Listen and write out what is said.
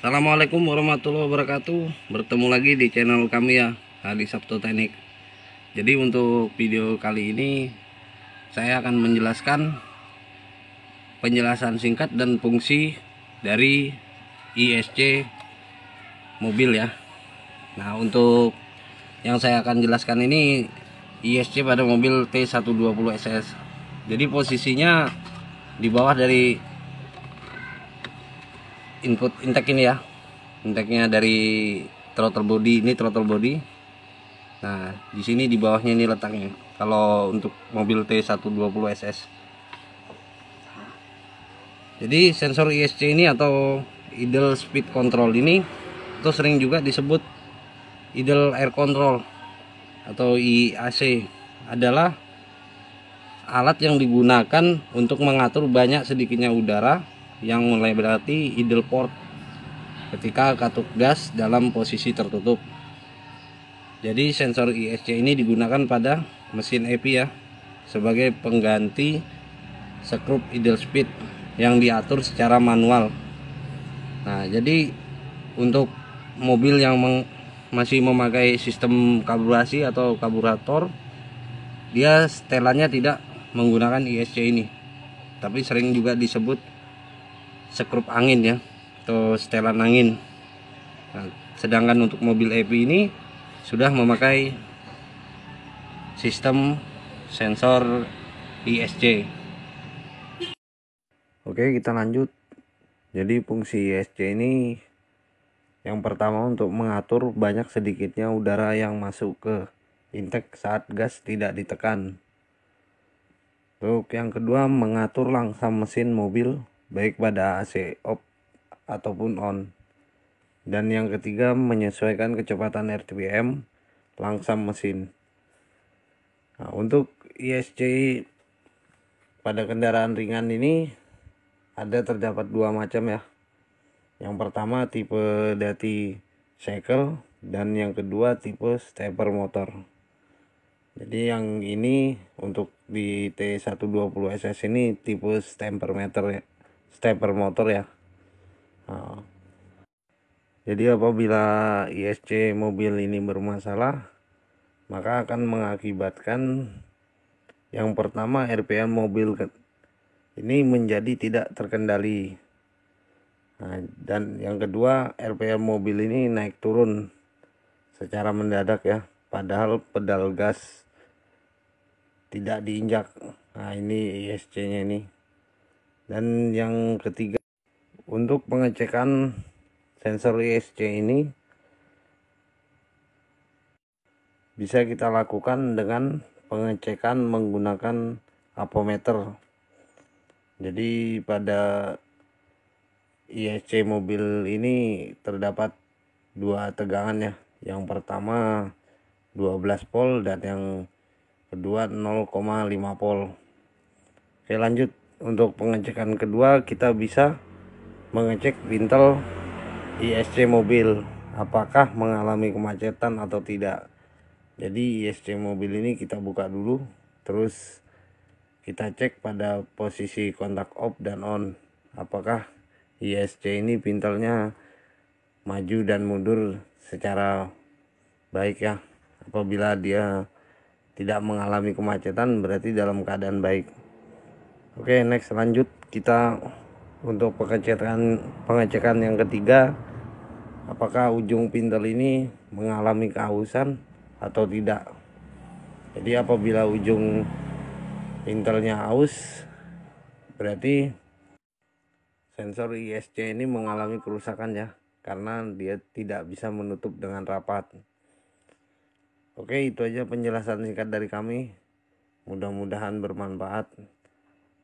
Assalamualaikum warahmatullahi wabarakatuh Bertemu lagi di channel kami ya Hari Sabtu Teknik Jadi untuk video kali ini Saya akan menjelaskan Penjelasan singkat dan fungsi Dari ISC Mobil ya Nah untuk Yang saya akan jelaskan ini ISC pada mobil T120SS Jadi posisinya Di bawah dari input intake ini ya intake nya dari throttle body ini throttle body nah di sini di bawahnya ini letaknya kalau untuk mobil T120 SS jadi sensor ISC e ini atau idle speed control ini itu sering juga disebut idle air control atau IAC adalah alat yang digunakan untuk mengatur banyak sedikitnya udara yang mulai berarti idle port ketika katup gas dalam posisi tertutup. Jadi sensor ISC ini digunakan pada mesin EP ya sebagai pengganti sekrup idle speed yang diatur secara manual. Nah, jadi untuk mobil yang meng, masih memakai sistem karburasi atau karburator dia setelannya tidak menggunakan ISC ini. Tapi sering juga disebut sekrup angin ya atau setelan angin nah, sedangkan untuk mobil EV ini sudah memakai sistem sensor ISC e oke kita lanjut jadi fungsi ISC e ini yang pertama untuk mengatur banyak sedikitnya udara yang masuk ke intake saat gas tidak ditekan untuk yang kedua mengatur langsam mesin mobil baik pada AC off ataupun on. Dan yang ketiga menyesuaikan kecepatan RTBM langsam mesin. Nah, untuk ISC pada kendaraan ringan ini ada terdapat dua macam ya. Yang pertama tipe dati cycle dan yang kedua tipe stepper motor. Jadi yang ini untuk di T120 SS ini tipe stepper meter ya stepper motor ya nah. jadi apabila ISC mobil ini bermasalah maka akan mengakibatkan yang pertama RPM mobil ini menjadi tidak terkendali nah, dan yang kedua RPM mobil ini naik turun secara mendadak ya padahal pedal gas tidak diinjak nah ini ISC nya ini dan yang ketiga untuk pengecekan sensor ISC e ini bisa kita lakukan dengan pengecekan menggunakan apometer jadi pada ISC e mobil ini terdapat dua tegangan ya yang pertama 12 volt dan yang kedua 0,5 volt oke lanjut untuk pengecekan kedua kita bisa mengecek pintel ISC mobil apakah mengalami kemacetan atau tidak jadi ISC mobil ini kita buka dulu terus kita cek pada posisi kontak off dan on apakah ISC ini pintelnya maju dan mundur secara baik ya apabila dia tidak mengalami kemacetan berarti dalam keadaan baik Oke, okay, next lanjut kita untuk pengecekan pengecekan yang ketiga apakah ujung pintel ini mengalami kehausan atau tidak. Jadi apabila ujung pintelnya aus, berarti sensor ISC ini mengalami kerusakan ya karena dia tidak bisa menutup dengan rapat. Oke, itu aja penjelasan singkat dari kami. Mudah-mudahan bermanfaat.